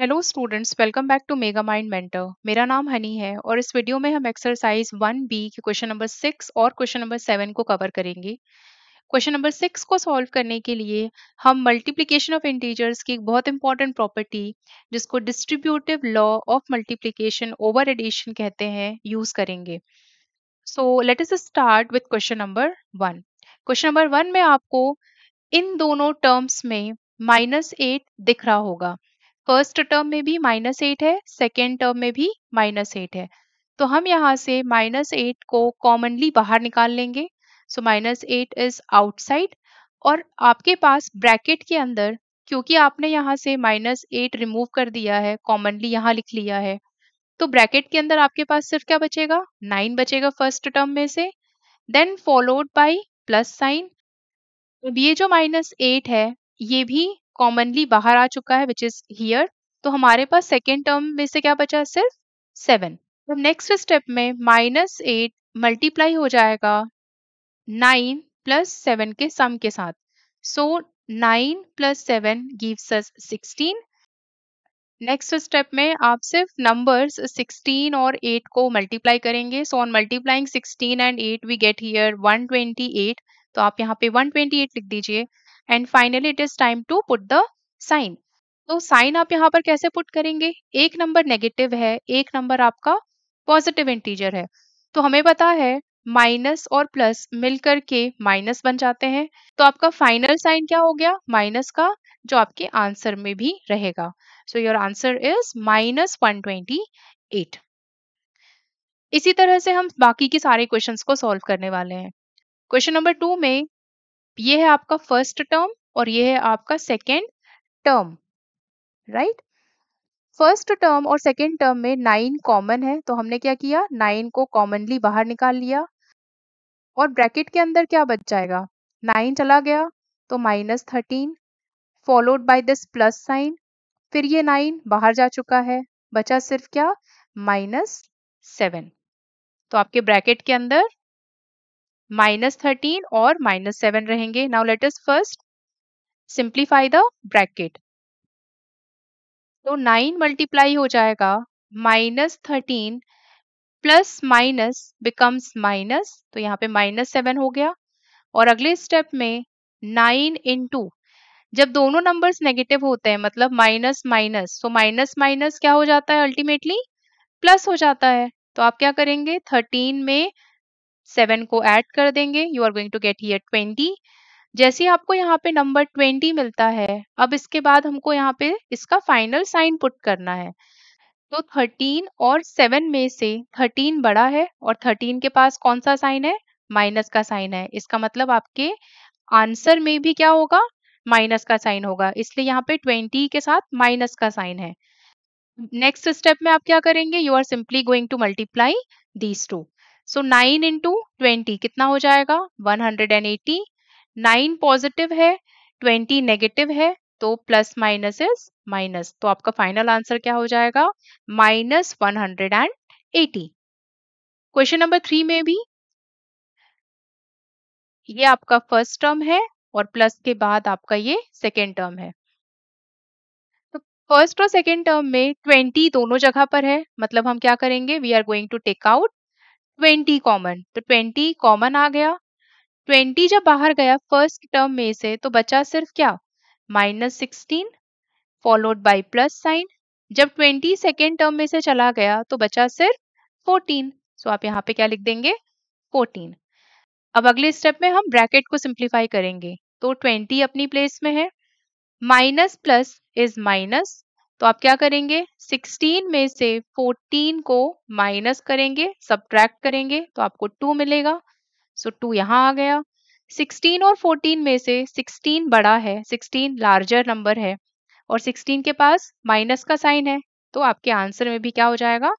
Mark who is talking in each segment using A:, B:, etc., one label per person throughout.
A: Hello students welcome back to Mega Mind Mentor मेरा नाम हनी है और इस वीडियो में हम एक्सरसाइज वन बी के क्वेश्चन नंबर सिक्स और क्वेश्चन नंबर सेवन को कवर करेंगे क्वेश्चन नंबर सिक्स को सॉल्व करने के लिए हम मल्टीप्लिकेशन ऑफ इंटीजर्स की एक बहुत इंपॉर्टेंट प्रॉपर्टी जिसको distributive law of multiplication over addition कहते हैं यूज करेंगे so let's start with question number one question number one में आपको इन दोनों टर्म्स में माइनस एट दिख रहा होगा फर्स्ट टर्म में भी माइनस एट है सेकेंड टर्म में भी माइनस एट है तो हम यहाँ से माइनस एट को कॉमनली बाहर निकाल लेंगे so minus eight is outside और आपके पास ब्रैकेट के अंदर क्योंकि आपने यहाँ से माइनस एट रिमूव कर दिया है कॉमनली यहाँ लिख लिया है तो ब्रैकेट के अंदर आपके पास सिर्फ क्या बचेगा नाइन बचेगा फर्स्ट टर्म में से then followed by plus sign अब ये जो माइनस एट है ये भी कॉमनली बाहर आ चुका है विच इज हियर तो हमारे पास सेकेंड टर्म में से क्या बचा सिर्फ सेवन तो नेक्स्ट स्टेप में माइनस एट मल्टीप्लाई हो जाएगा नाइन प्लस सेवन के सम के साथ so nine plus seven gives sixteen next step में आप सिर्फ नंबर्स 16 और 8 को मल्टीप्लाई करेंगे so on multiplying 16 and 8 we get here 128 तो आप यहाँ पे 128 लिख दीजिए and finally it is time to put the sign तो साइन आप यहाँ पर कैसे पुट करेंगे एक नंबर नेगेटिव है एक नंबर आपका पॉजिटिव इंटीजर है तो हमें पता है माइनस और प्लस मिलकर के माइनस बन जाते हैं तो आपका फाइनल साइन क्या हो गया माइनस का जो आपके आंसर में भी रहेगा so your answer is minus one twenty eight इसी तरह से हम बाकी के सारे क्वेश्चंस को सॉल्व करने वाले हैं क्वेश्चन नंबर टू में ये है आपका फर्स्ट टर्म और ये है आपका second term right first term और सेकेंड टर्म में नाइन कॉमन है तो हमने क्या किया नाइन को कॉमनली बाहर निकाल लिया और ब्रैकेट के अंदर क्या बच जाएगा नाइन चला गया तो minus thirteen followed by this plus sign फिर ये नाइन बाहर जा चुका है बचा सिर्फ क्या माइनस सेवन तो आपके ब्रैकेट के अंदर माइनस थर्टीन और माइनस सेवन रहेंगे now let us first simplify the bracket तो नाइन मल्टीप्लाई हो जाएगा minus thirteen plus minus becomes minus तो यहाँ पे माइनस सेवन हो गया और अगले स्टेप में नाइन इंटू जब दोनों नंबर्स नेगेटिव होते हैं मतलब माइनस माइनस तो माइनस माइनस क्या हो जाता है अल्टीमेटली प्लस हो जाता है तो आप क्या करेंगे थर्टीन में सेवन को ऐड कर देंगे you are going to get here twenty जैसे आपको यहाँ पे नंबर ट्वेंटी मिलता है अब इसके बाद हमको यहाँ पे इसका फाइनल साइन पुट करना है तो थर्टीन और सेवन में से थर्टीन बड़ा है और थर्टीन के पास कौन सा साइन है माइनस का साइन है इसका मतलब आपके आंसर में भी क्या होगा माइनस का साइन होगा इसलिए यहाँ पे ट्वेंटी के साथ माइनस का साइन है नेक्स्ट स्टेप में आप क्या करेंगे you are simply going to multiply these two so nine into twenty कितना हो जाएगा one hundred and eighty nine positive है ट्वेंटी नेगेटिव है तो प्लस माइनस इज माइनस तो आपका फाइनल आंसर क्या हो जाएगा minus one hundred and eighty question number three में भी ये आपका फर्स्ट टर्म है और प्लस के बाद आपका ये सेकेंड टर्म है तो फर्स्ट और सेकेंड टर्म में ट्वेंटी दोनों जगह पर है मतलब हम क्या करेंगे we are going to take out twenty common तो ट्वेंटी कॉमन आ गया ट्वेंटी जब बाहर गया फर्स्ट टर्म में से तो बचा सिर्फ क्या minus sixteen followed by plus sign जब ट्वेंटी सेकेंड टर्म में से चला गया तो बचा सिर्फ फोर्टीन सो so आप यहाँ पे क्या लिख देंगे फोर्टीन अब अगले स्टेप में हम ब्रैकेट को सिंप्लीफाई करेंगे तो ट्वेंटी अपनी प्लेस में है माइनस प्लस इज माइनस तो आप क्या करेंगे 16 में से 14 को माइनस करेंगे सब करेंगे तो आपको 2 मिलेगा सो so 2 यहाँ आ गया 16 और 14 में से 16 बड़ा है 16 लार्जर नंबर है और 16 के पास माइनस का साइन है तो आपके आंसर में भी क्या हो जाएगा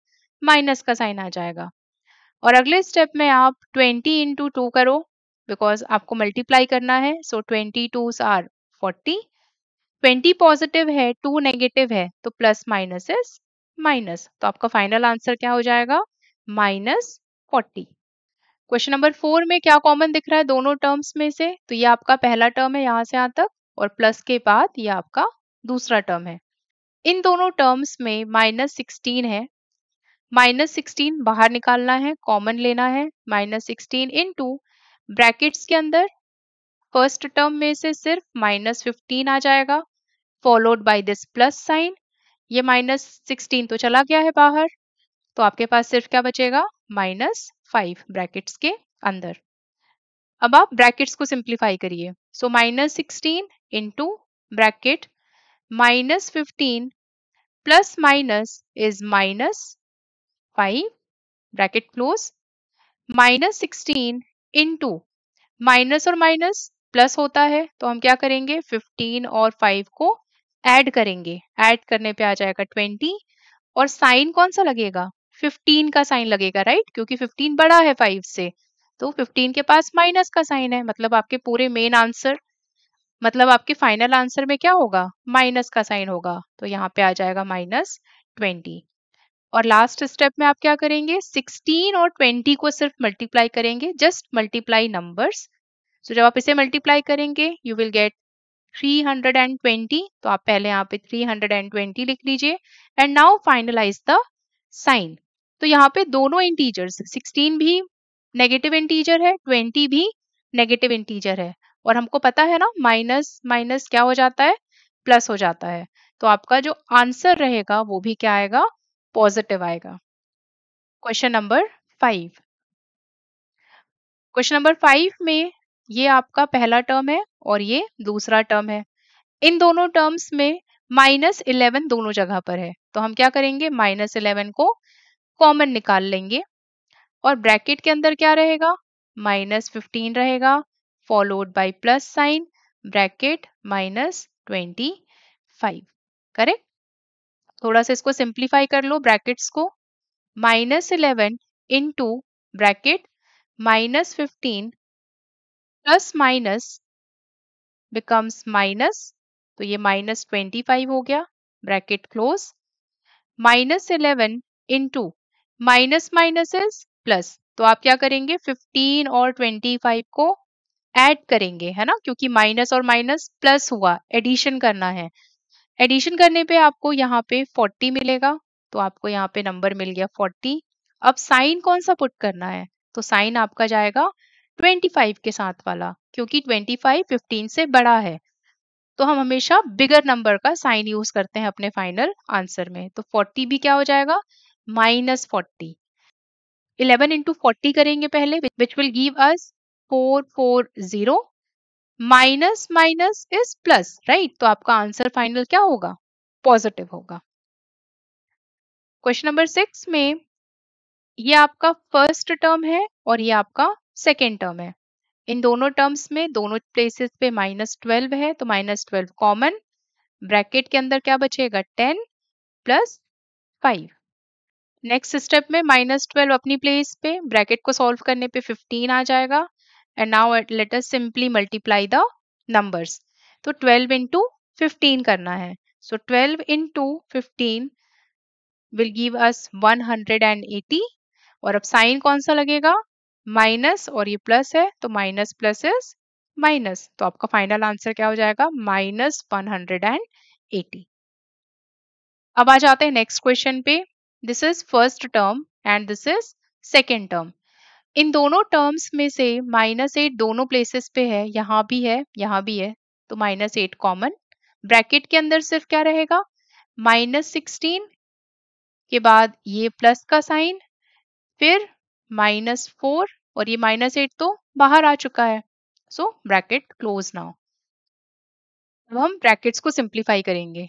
A: माइनस का साइन आ जाएगा और अगले स्टेप में आप 20 इंटू टू करो बिकॉज आपको मल्टीप्लाई करना है so twenty two are forty twenty positive है टू नेगेटिव है तो प्लस माइनस इज माइनस तो आपका फाइनल आंसर क्या हो जाएगा minus forty question number four में क्या कॉमन दिख रहा है दोनों टर्म्स में से तो ये आपका पहला टर्म है यहाँ से यहाँ तक और प्लस के बाद ये आपका दूसरा टर्म है इन दोनों टर्म्स में माइनस सिक्सटीन है माइनस सिक्सटीन बाहर निकालना है कॉमन लेना है minus sixteen into brackets के अंदर फर्स्ट टर्म में से सिर्फ माइनस फिफ्टीन आ जाएगा followed by this plus sign ये माइनस सिक्सटीन तो चला गया है बाहर तो आपके पास सिर्फ क्या बचेगा माइनस फाइव ब्रैकेट्स के अंदर अब आप ब्रैकेट्स को सिंप्लीफाई करिए so minus sixteen into bracket minus fifteen plus minus is minus five bracket close minus sixteen into minus और माइनस प्लस होता है तो हम क्या करेंगे 15 और 5 को ऐड करेंगे ऐड करने पे आ जाएगा ट्वेंटी और साइन कौन सा लगेगा फिफ्टीन का साइन लगेगा राइट क्योंकि फिफ्टीन बड़ा है फाइव से तो फिफ्टीन के पास माइनस का साइन है मतलब आपके पूरे मेन आंसर मतलब आपके फाइनल आंसर में क्या होगा माइनस का साइन होगा तो यहाँ पे आ जाएगा माइनस ट्वेंटी और लास्ट स्टेप में आप क्या करेंगे 16 और 20 को सिर्फ मल्टीप्लाई करेंगे जस्ट मल्टीप्लाई नंबर्स तो जब आप इसे मल्टीप्लाई करेंगे यू विल गेट 320 तो आप पहले यहाँ पे 320 लिख लीजिए and now finalise the sign तो यहाँ पे दोनों इंटीजर्स 16 भी नेगेटिव इंटीजर है 20 भी नेगेटिव इंटीजर है और हमको पता है ना माइनस माइनस क्या हो जाता है प्लस हो जाता है तो आपका जो आंसर रहेगा वो भी क्या आएगा पॉजिटिव आएगा question number five question number five में ये आपका पहला टर्म है और ये दूसरा टर्म है इन दोनों टर्म्स में माइनस इलेवन दोनों जगह पर है तो हम क्या करेंगे माइनस इलेवन को कॉमन निकाल लेंगे और ब्रैकेट के अंदर क्या रहेगा माइनस फिफ्टीन रहेगा followed by plus sign bracket minus twenty five correct थोड़ा सा इसको सिंप्लीफाई कर लो ब्रैकेट्स को minus eleven into bracket minus fifteen plus minus becomes minus तो ये माइनस ट्वेंटी फाइव हो गया bracket close minus eleven into minus minus is plus तो आप क्या करेंगे फिफ्टीन और ट्वेंटी फाइव को ऐड करेंगे है ना क्योंकि माइनस और माइनस प्लस हुआ एडिशन करना है एडिशन करने पे आपको यहाँ पे 40 मिलेगा तो आपको यहाँ पे नंबर मिल गया 40 अब साइन कौन सा पुट करना है तो साइन आपका जाएगा 25 के साथ वाला क्योंकि 25 15 से बड़ा है तो हम हमेशा बिगर नंबर का साइन यूज करते हैं अपने फाइनल आंसर में तो 40 भी क्या हो जाएगा minus forty eleven into forty करेंगे पहले which will give us 440 minus minus is plus right तो आपका आंसर फाइनल क्या होगा पॉजिटिव होगा क्वेश्चन नंबर सिक्स में ये आपका फर्स्ट टर्म है और ये आपका सेकेंड टर्म है इन दोनों टर्म्स में दोनों प्लेसेस पे माइनस ट्वेल्व है तो माइनस ट्वेल्व कॉमन ब्रैकेट के अंदर क्या बचेगा ten plus five next step में माइनस ट्वेल्व अपनी प्लेस पे ब्रैकेट को सॉल्व करने पे फिफ्टीन आ जाएगा and now let us simply multiply the numbers तो ट्वेल्व इंटू फिफ्टीन करना है so twelve into fifteen will give us one hundred and eighty और अब साइन कौन सा लगेगा माइनस और ये प्लस है तो माइनस प्लस इज माइनस तो आपका फाइनल आंसर क्या हो जाएगा minus one hundred and eighty अब आ जाते हैं नेक्स्ट क्वेश्चन पे this is first term and this is second term इन दोनों टर्म्स में से माइनस एट दोनों प्लेसेस पे है यहां भी है यहां भी है तो माइनस एट कॉमन ब्रैकेट के अंदर सिर्फ क्या रहेगा माइनस सिक्सटीन के बाद ये प्लस का साइन फिर माइनस फोर और ये माइनस एट तो बाहर आ चुका है सो ब्रैकेट क्लोज नाउ अब हम ब्रैकेट्स को सिंप्लीफाई करेंगे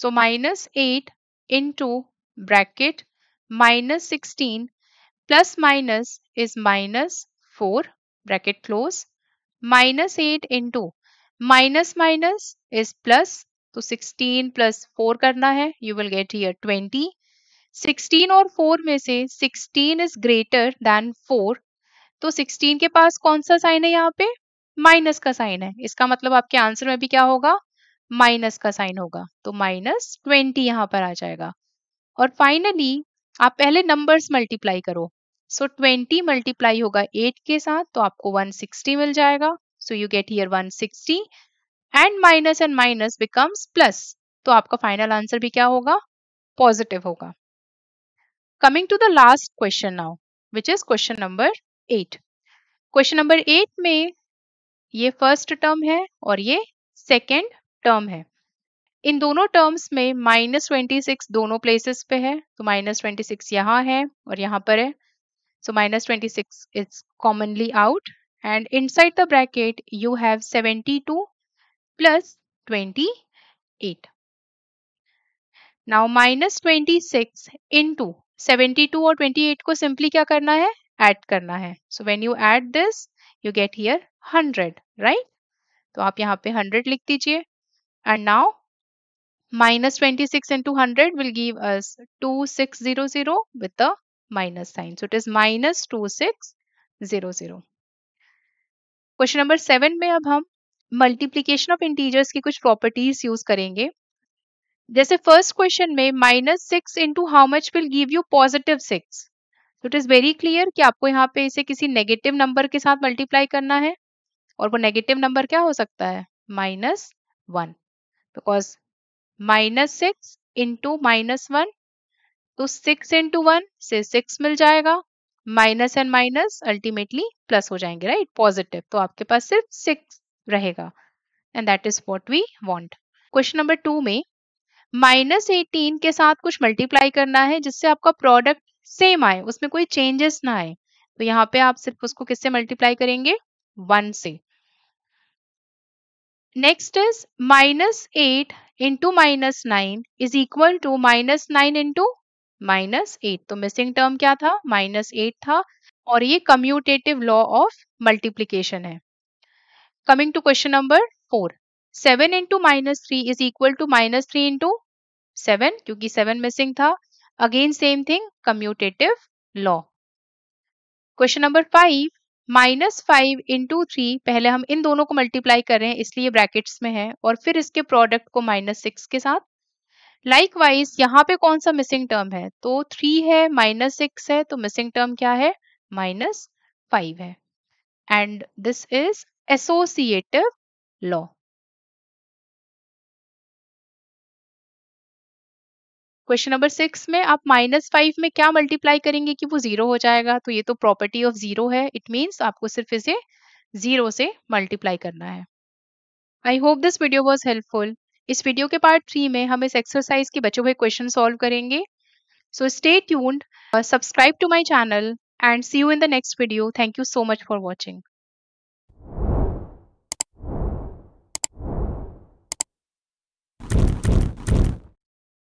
A: so minus eight into bracket minus sixteen plus minus is minus four bracket close minus eight into minus minus is plus तो सिक्सटीन प्लस फोर करना है you will get here twenty sixteen और four में से sixteen is greater than four तो 16 के पास कौन सा साइन है यहाँ पे माइनस का साइन है इसका मतलब आपके आंसर में भी क्या होगा माइनस का साइन होगा तो माइनस ट्वेंटी यहाँ पर आ जाएगा और फाइनली आप पहले नंबर्स मल्टीप्लाई करो सो ट्वेंटी मल्टीप्लाई होगा एट के साथ तो आपको वन सिक्सटी मिल जाएगा so you get here one sixty and minus and minus becomes plus तो आपका फाइनल आंसर भी क्या होगा पॉजिटिव होगा coming to the last question now which is question number eight question number eight में ये फर्स्ट टर्म है और ये सेकेंड टर्म है इन दोनों टर्म्स में माइनस ट्वेंटी सिक्स दोनों प्लेसेस पे है तो माइनस ट्वेंटी सिक्स यहाँ है और यहाँ पर है so minus twenty six is commonly out and inside the bracket you have seventy two plus twenty eight now minus twenty six to seventy two और ट्वेंटी एट को simply क्या करना है एड करना है so when you add this you get here hundred right तो आप यहाँ पे हंड्रेड लिख दीजिए and now as two six zero zero with a minus sign so it is minus two six zero zero question number seven में अब हम multiplication of integers की कुछ प्रॉपर्टीज यूज करेंगे जैसे फर्स्ट क्वेश्चन में minus six into how much will give you positive six तो it is very clear कि आपको यहाँ पे इसे किसी नेगेटिव नंबर के साथ मल्टीप्लाई करना है और वो नेगेटिव नंबर क्या हो सकता है minus one because minus six into minus one तो सिक्स इंटू वन से सिक्स मिल जाएगा minus and minus ultimately plus हो जाएंगे राइट right? पॉजिटिव तो आपके पास सिर्फ सिक्स रहेगा and that is what we want question number two में माइनस एटीन के साथ कुछ मल्टीप्लाई करना है जिससे आपका प्रोडक्ट सेम आए उसमें कोई चेंजेस ना आए तो यहाँ पे आप सिर्फ उसको किससे मल्टीप्लाई करेंगे वन से next is minus eight into minus nine is equal to minus nine into minus eight तो मिसिंग टर्म क्या था माइनस एट था और ये कम्यूटेटिव लॉ ऑफ मल्टीप्लीकेशन है coming to question number four seven into minus three is equal to minus three into seven क्योंकि seven missing था again same thing commutative law question number five minus five into three पहले हम इन दोनों को multiply कर रहे हैं इसलिए ब्रैकेट्स में है और फिर इसके प्रोडक्ट को माइनस सिक्स के साथ लाइक वाइज यहाँ पे कौन सा मिसिंग टर्म है तो थ्री है माइनस सिक्स है तो मिसिंग टर्म क्या है माइनस फाइव है and this is associative law question number six में आप माइनस फाइव में क्या मल्टीप्लाई करेंगे कि वो जीरो हो जाएगा तो ये तो प्रॉपर्टी ऑफ जीरो है इट मीन्स आपको सिर्फ इसे जीरो से मल्टीप्लाई करना है I hope this video was helpful इस वीडियो के पार्ट थ्री में हम इस एक्सरसाइज के बचे हुए क्वेश्चन सॉल्व करेंगे so stay tuned subscribe to my channel and see you in the next video thank you so much for watching